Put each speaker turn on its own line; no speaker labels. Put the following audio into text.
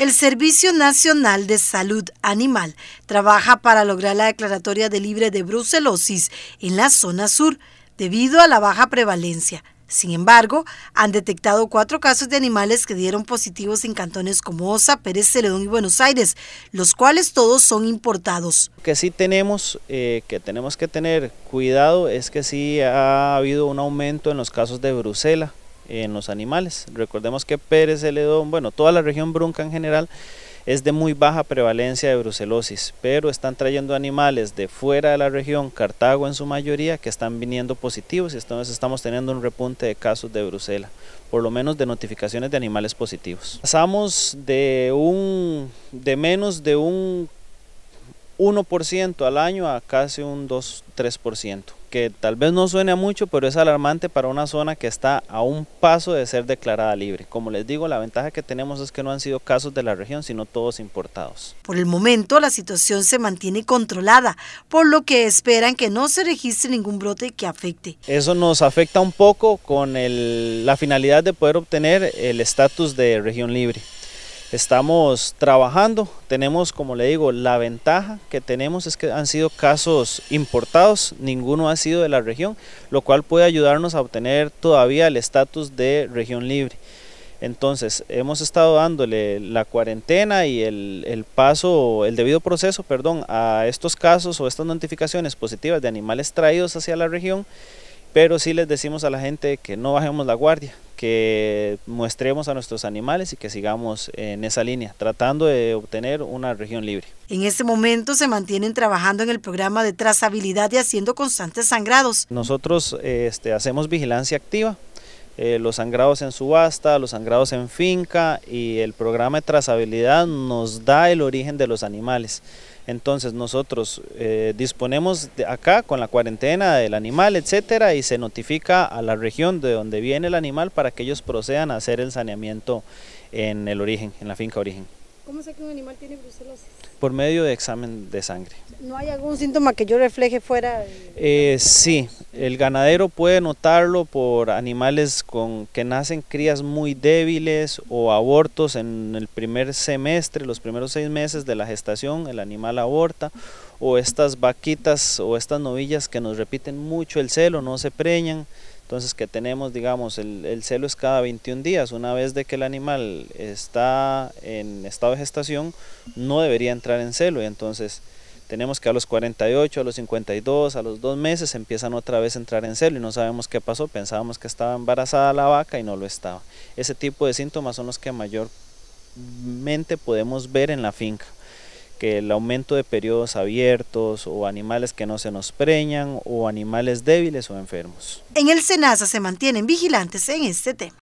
El Servicio Nacional de Salud Animal trabaja para lograr la declaratoria de libre de brucelosis en la zona sur debido a la baja prevalencia. Sin embargo, han detectado cuatro casos de animales que dieron positivos en cantones como Osa, Pérez Celedón y Buenos Aires, los cuales todos son importados. Lo que sí tenemos,
eh, que tenemos que tener cuidado, es que sí ha habido un aumento en los casos de Bruselas en los animales. Recordemos que Pérez Celedón, bueno, toda la región brunca en general es de muy baja prevalencia de brucelosis, pero están trayendo animales de fuera de la región, Cartago en su mayoría, que están viniendo positivos y entonces estamos teniendo un repunte de casos de brucela, por lo menos de notificaciones de animales positivos. Pasamos de, un, de menos de un 1% al año a casi un 2-3% que tal vez no suene a mucho, pero es alarmante para una zona que está a un paso de ser declarada libre. Como les digo, la ventaja que tenemos es que no han sido casos de la región, sino todos importados.
Por el momento, la situación se mantiene controlada, por lo que esperan que no se registre ningún brote que afecte.
Eso nos afecta un poco con la finalidad de poder obtener el estatus de región libre. Estamos trabajando, tenemos como le digo, la ventaja que tenemos es que han sido casos importados, ninguno ha sido de la región, lo cual puede ayudarnos a obtener todavía el estatus de región libre. Entonces, hemos estado dándole la cuarentena y el, el, paso, el debido proceso, perdón, a estos casos o estas notificaciones positivas de animales traídos hacia la región pero sí les decimos a la gente que no bajemos la guardia, que muestremos a nuestros animales y que sigamos en esa línea, tratando de obtener una región libre.
En este momento se mantienen trabajando en el programa de trazabilidad y haciendo constantes sangrados.
Nosotros este, hacemos vigilancia activa, eh, los sangrados en subasta, los sangrados en finca y el programa de trazabilidad nos da el origen de los animales. Entonces nosotros eh, disponemos de acá con la cuarentena del animal, etcétera, y se notifica a la región de donde viene el animal para que ellos procedan a hacer el saneamiento en el origen, en la finca origen.
¿Cómo sé que un animal tiene brucelosis?
Por medio de examen de sangre.
¿No hay algún síntoma que yo refleje fuera?
Eh, sí, el ganadero puede notarlo por animales con que nacen crías muy débiles o abortos en el primer semestre, los primeros seis meses de la gestación, el animal aborta o estas vaquitas o estas novillas que nos repiten mucho el celo, no se preñan, entonces que tenemos, digamos, el, celo es cada 21 días. Una vez de que el animal está en estado de gestación, no debería entrar en celo. Y entonces tenemos que a los 48, a los 52, a los dos meses empiezan otra vez a entrar en celo y no sabemos qué pasó. Pensábamos que estaba embarazada la vaca y no lo estaba. Ese tipo de síntomas son los que mayormente podemos ver en la finca que el aumento de periodos abiertos o animales que no se nos preñan o animales débiles o enfermos.
En el SENASA se mantienen vigilantes en este tema.